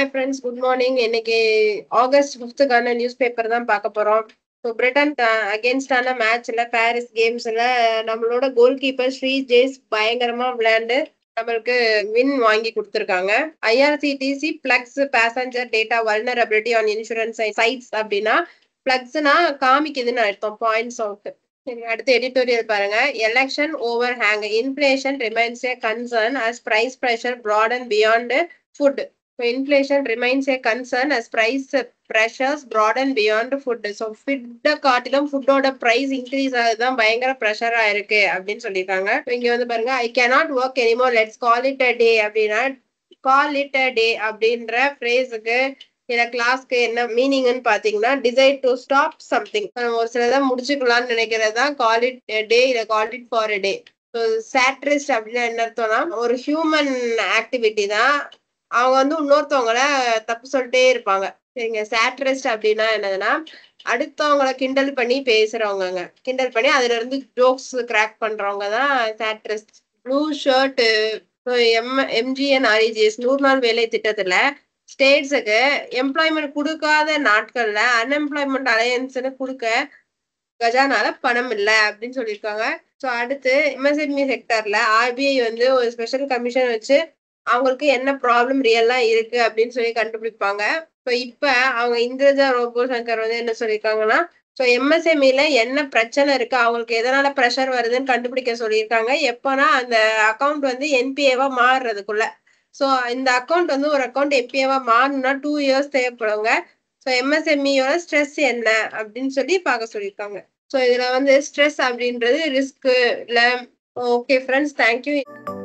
Hi friends good morning இன்னைக்கு August ஃபிஃப்த்துக்கான newspaper தான் பார்க்க போகிறோம் ஸோ பிரிட்டன் அகேன்ஸ்டான மேட்ச்ல பாரிஸ் கேம்ஸ்ல நம்மளோட கோல் கீப்பர் ஸ்ரீ ஜேஸ் பயங்கரமா விளையாண்டு நம்மளுக்கு வின் வாங்கி கொடுத்துருக்காங்க IRCTC flags passenger data vulnerability on insurance sites அப்படின்னா பிளக்ஸ்னா காமிக்குதுன்னு அர்த்தம் பாயிண்ட்ஸ் அவுட் அடுத்து எடிட்டோரியல் பாருங்க election overhang inflation remains a concern as price pressure broad and beyond food So inflation remains a concern as price pressures broaden beyond food. So ஃபுட்டை காட்டிலும் ஃபுட்டோட price increase ஆகுதுதான் பயங்கர ப்ரெஷராக இருக்கு அப்படின்னு சொல்லியிருக்காங்க இங்க வந்து பாருங்க I cannot work anymore let's call it a day அப்படின்னா கால் இட் அ டே அப்படின்ற ஃப்ரேஸுக்கு இந்த கிளாஸ்க்கு என்ன மீனிங்னு பார்த்தீங்கன்னா டிசைட் டு ஸ்டாப் சம்திங் ஒரு சிலதை முடிச்சுக்கலாம்னு நினைக்கிறது தான் கால் இட் டே இல்லை call it for a day so satirist அப்படின்னா என்ன அர்த்தம்னா ஒரு ஹியூமன் ஆக்டிவிட்டி தான் அவங்க வந்து இன்னொருத்தவங்கள தப்பு சொல்லிட்டே இருப்பாங்க சரிங்க சேட்டரிஸ்ட் அப்படின்னா என்னதுன்னா அடுத்தவங்களை கிண்டல் பண்ணி பேசுறவங்கங்க கிண்டல் பண்ணி அதுல இருந்து ஜோக்ஸ் கிராக் பண்றவங்க தான் satirist blue shirt M MGN REGS நூறு நாள் வேலை திட்டத்துல ஸ்டேட்ஸுக்கு எம்ப்ளாய்மெண்ட் கொடுக்காத நாட்கள்ல அன்எம்ப்ளாய்மெண்ட் அலையன்ஸ்ன்னு கொடுக்க கஜானால பணம் இல்லை அப்படின்னு சொல்லியிருக்காங்க ஸோ அடுத்து எம்எஸ்எம்இ செக்டர்ல ஆர்பிஐ வந்து ஒரு ஸ்பெஷல் கமிஷன் வச்சு அவங்களுக்கு என்ன ப்ராப்ளம் ரியல்லா இருக்கு அப்படின்னு சொல்லி கண்டுபிடிப்பாங்க ஸோ இப்ப அவங்க இந்திரஜா ரோபோ சங்கர் வந்து என்ன சொல்லியிருக்காங்கன்னா ஸோ எம்எஸ்எம்இல e என்ன பிரச்சனை இருக்கு அவங்களுக்கு எதனால ப்ரெஷர் வருதுன்னு கண்டுபிடிக்க சொல்லியிருக்காங்க எப்போனா அந்த அக்கௌண்ட் வந்து என்பிஏவா மாறுறதுக்குள்ள ஸோ இந்த அக்கௌண்ட் வந்து ஒரு அக்கௌண்ட் என்பிஏவா மாறணும்னா டூ இயர்ஸ் தேவைப்படுங்க ஸோ எம்எஸ்எம்இயோட ஸ்ட்ரெஸ் என்ன அப்படின்னு சொல்லி பார்க்க சொல்லியிருக்காங்க ஸோ இதுல வந்து ஸ்ட்ரெஸ் அப்படின்றது ரிஸ்க்கு இல்லை ஓகே ஃப்ரெண்ட்ஸ் தேங்க்யூ